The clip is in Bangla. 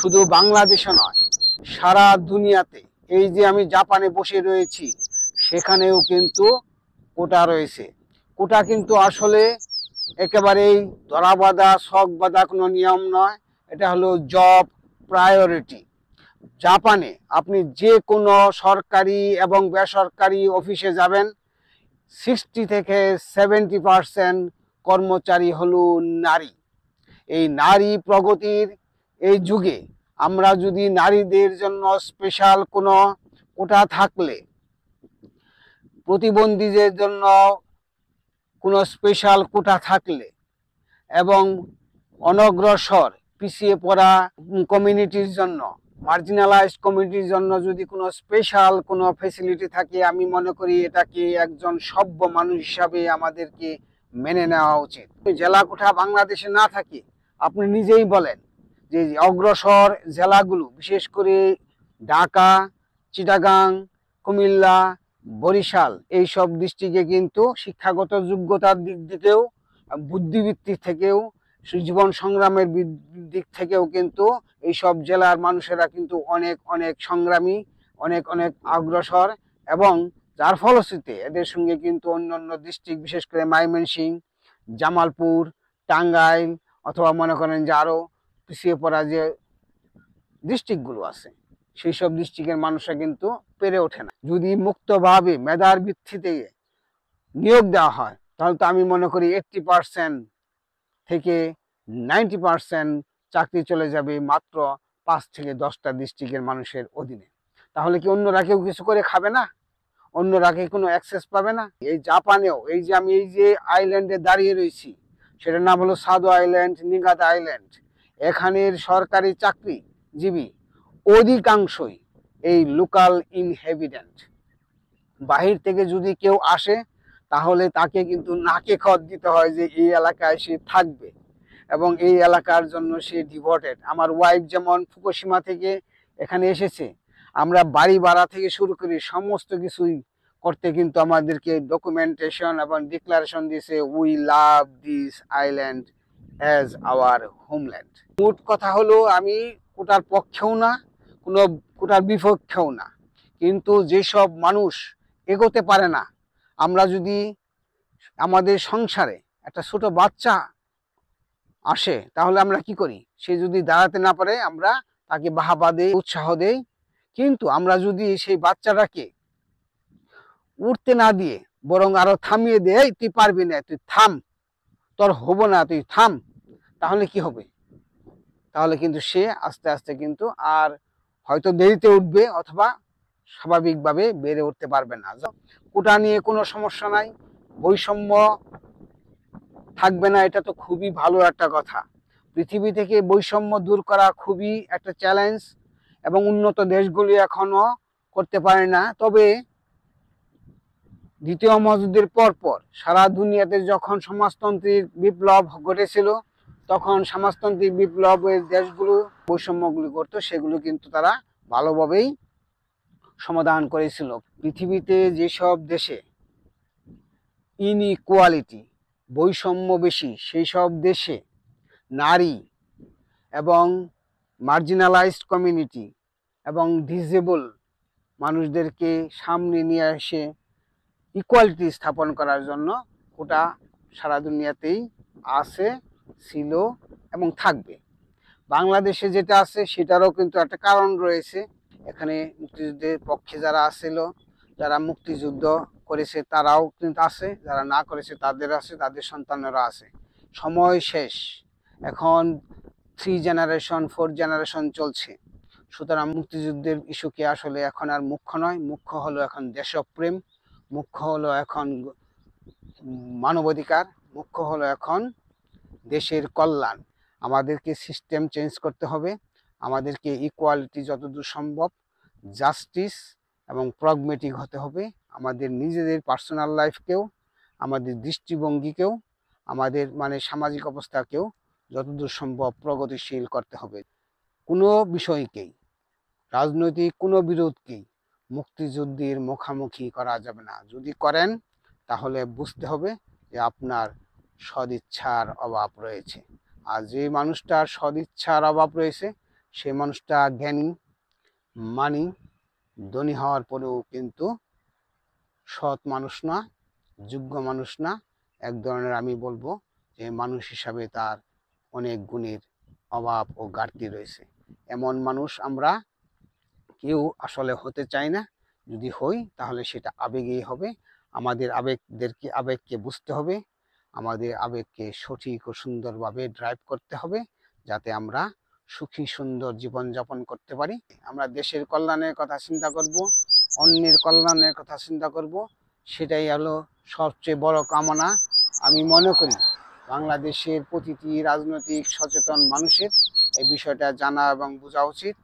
শুধু বাংলাদেশে নয় সারা দুনিয়াতে এই যে আমি জাপানে বসে রয়েছি সেখানেও কিন্তু কোটা রয়েছে কোটা কিন্তু আসলে একেবারেই ধরাবাঁধা শখ বাঁধা কোনো নিয়ম নয় এটা হলো জব প্রায়োরিটি জাপানে আপনি যে কোনো সরকারি এবং বেসরকারি অফিসে যাবেন সিক্সটি থেকে সেভেন্টি পারসেন্ট কর্মচারী হল নারী এই নারী প্রগতির এই যুগে আমরা যদি নারীদের জন্য স্পেশাল কোনো কোটা থাকলে প্রতিবন্ধীদের জন্য কোনো স্পেশাল কোটা থাকলে এবং অনগ্রসর পিছিয়ে পড়া কমিউনিটির জন্য মার্জিনালাইজ কমিউনিটির জন্য যদি কোনো স্পেশাল কোনো ফেসিলিটি থাকে আমি মনে করি এটাকে একজন সভ্য মানুষ হিসাবে আমাদেরকে মেনে নেওয়া উচিত জেলা কোঠা বাংলাদেশে না থাকে আপনি নিজেই বলেন যে অগ্রসর জেলাগুলো বিশেষ করে ঢাকা চিটাগাং কুমিল্লা বরিশাল এই সব ডিস্ট্রিক্টে কিন্তু শিক্ষাগত যোগ্যতার দিক থেকেও বুদ্ধিবৃত্তির থেকেও জীবন সংগ্রামের দিক থেকেও কিন্তু এইসব জেলার মানুষেরা কিন্তু অনেক অনেক সংগ্রামী অনেক অনেক অগ্রসর এবং যার ফলশ্রুতিতে এদের সঙ্গে কিন্তু অন্যান্য ডিস্ট্রিক্ট বিশেষ করে ময়মনসিংহ জামালপুর টাঙ্গাইল অথবা মনে করেন যে আরও পিছিয়ে পড়া যে ডিস্ট্রিক্টগুলো আছে সেই সব ডিস্ট্রিক্টের মানুষরা কিন্তু পেরে ওঠে না যদি মুক্তভাবে মেধার ভিত্তিতে নিয়োগ দেওয়া হয় তাহলে তো আমি মনে করি এইট্টি পারসেন্ট থেকে নাইনটি পারসেন্ট চাকরি চলে যাবে মাত্র পাঁচ থেকে দশটা ডিস্ট্রিক্টের মানুষের অধীনে তাহলে কি অন্যরা কেউ কিছু করে খাবে না অন্যরা কি কোনো অ্যাক্সেস পাবে না এই জাপানেও এই যে আমি এই যে আইল্যান্ডে দাঁড়িয়ে রয়েছি সেটার নাম হলো সাদু আইল্যান্ড নিগাদ আইল্যান্ড এখানের সরকারি চাকরিজীবী অধিকাংশই এই লোকাল ইনহেবিডেন্ট বাহির থেকে যদি কেউ আসে তাহলে তাকে কিন্তু নাকে খত দিতে হয় যে এই এলাকায় সে থাকবে এবং এই এলাকার জন্য সে ডিভোটেড আমার ওয়াইফ যেমন ফুকুসীমা থেকে এখানে এসেছে আমরা বাড়ি ভাড়া থেকে শুরু করি সমস্ত কিছুই করতে কিন্তু আমাদেরকে ডকুমেন্টেশন এবং ডিক্লারেশন দিয়েছে we love this island as our homeland মোট কথা হলো আমি কোটার পক্ষেও না কোনো কোটার বিপক্ষেও না কিন্তু যেসব মানুষ এগোতে পারে না আমরা যদি আমাদের সংসারে একটা ছোট বাচ্চা আসে তাহলে আমরা কি করি সে যদি দাঁড়াতে না পারে আমরা তাকে বাহাবা দেই উৎসাহ দেই কিন্তু আমরা যদি সেই বাচ্চাটাকে উঠতে না দিয়ে বরং আরো থামিয়ে দেয় তুই পারবি না তুই থাম তোর হবো না তুই থাম তাহলে কি হবে তাহলে কিন্তু সে আস্তে আস্তে কিন্তু আর হয়তো দেরিতে উঠবে অথবা স্বাভাবিকভাবে বেড়ে উঠতে পারবে না কোটা নিয়ে কোনো সমস্যা নাই বৈষম্য থাকবে না এটা তো খুবই ভালো একটা কথা পৃথিবী থেকে বৈষম্য দূর করা খুবই একটা চ্যালেঞ্জ এবং উন্নত দেশগুলি এখনও করতে পারে না তবে দ্বিতীয় মজুদের পরপর সারা দুনিয়াতে যখন সমাজতন্ত্রীর বিপ্লব ঘটেছিল তখন সমাজতান্ত্রিক বিপ্লবের দেশগুলো বৈষম্যগুলি করতো সেগুলো কিন্তু তারা ভালোভাবেই সমাধান করেছিল পৃথিবীতে যেসব দেশে ইনইকুয়ালিটি বৈষম্য বেশি সেই সব দেশে নারী এবং মার্জিনালাইজড কমিউনিটি এবং ডিজেবল মানুষদেরকে সামনে নিয়ে এসে ইকুয়ালিটি স্থাপন করার জন্য ওটা সারা দুনিয়াতেই আছে ছিল এবং থাকবে বাংলাদেশে যেটা আছে সেটারও কিন্তু একটা কারণ রয়েছে এখানে মুক্তিযুদ্ধের পক্ষে যারা আসছিল যারা মুক্তিযুদ্ধ করেছে তারাও কিন্তু আছে যারা না করেছে তাদের আছে তাদের সন্তানেরা আছে সময় শেষ এখন থ্রি জেনারেশন ফোর জেনারেশন চলছে সুতরাং মুক্তিযুদ্ধের ইস্যুকে আসলে এখন আর মুখ্য নয় মুখ্য হলো এখন দেশপ্রেম মুখ্য হলো এখন মানবাধিকার মুখ্য হলো এখন দেশের কল্যাণ আমাদেরকে সিস্টেম চেঞ্জ করতে হবে আমাদেরকে ইকুয়ালিটি যতদূর সম্ভব জাস্টিস এবং প্রগমেটিক হতে হবে আমাদের নিজেদের পার্সোনাল লাইফকেও আমাদের দৃষ্টিভঙ্গিকেও আমাদের মানে সামাজিক অবস্থাকেও যতদূর সম্ভব প্রগতিশীল করতে হবে কোনো বিষয়কেই রাজনৈতিক কোনো বিরোধকেই মুক্তিযুদ্ধের মুখামুখি করা যাবে না যদি করেন তাহলে বুঝতে হবে যে আপনার সদিচ্ছার অভাব রয়েছে আর যে মানুষটার সদিচ্ছার অভাব রয়েছে সে মানুষটা জ্ঞানী মানি ধনী হওয়ার পরেও কিন্তু সৎ মানুষ না যোগ্য মানুষ না এক ধরনের আমি বলবো যে মানুষ হিসাবে তার অনেক গুণের অভাব ও ঘাটতি রয়েছে এমন মানুষ আমরা কেউ আসলে হতে চাই না যদি হই তাহলে সেটা আবেগেই হবে আমাদের আবেগদেরকে আবেগকে বুঝতে হবে আমাদের আবেগকে সঠিক ও সুন্দরভাবে ড্রাইভ করতে হবে যাতে আমরা সুখী সুন্দর জীবনযাপন করতে পারি আমরা দেশের কল্যাণের কথা চিন্তা করব অন্যের কল্যাণের কথা চিন্তা করব সেটাই হলো সবচেয়ে বড় কামনা আমি মনে করি বাংলাদেশের প্রতিটি রাজনৈতিক সচেতন মানুষের এই বিষয়টা জানা এবং বোঝা উচিত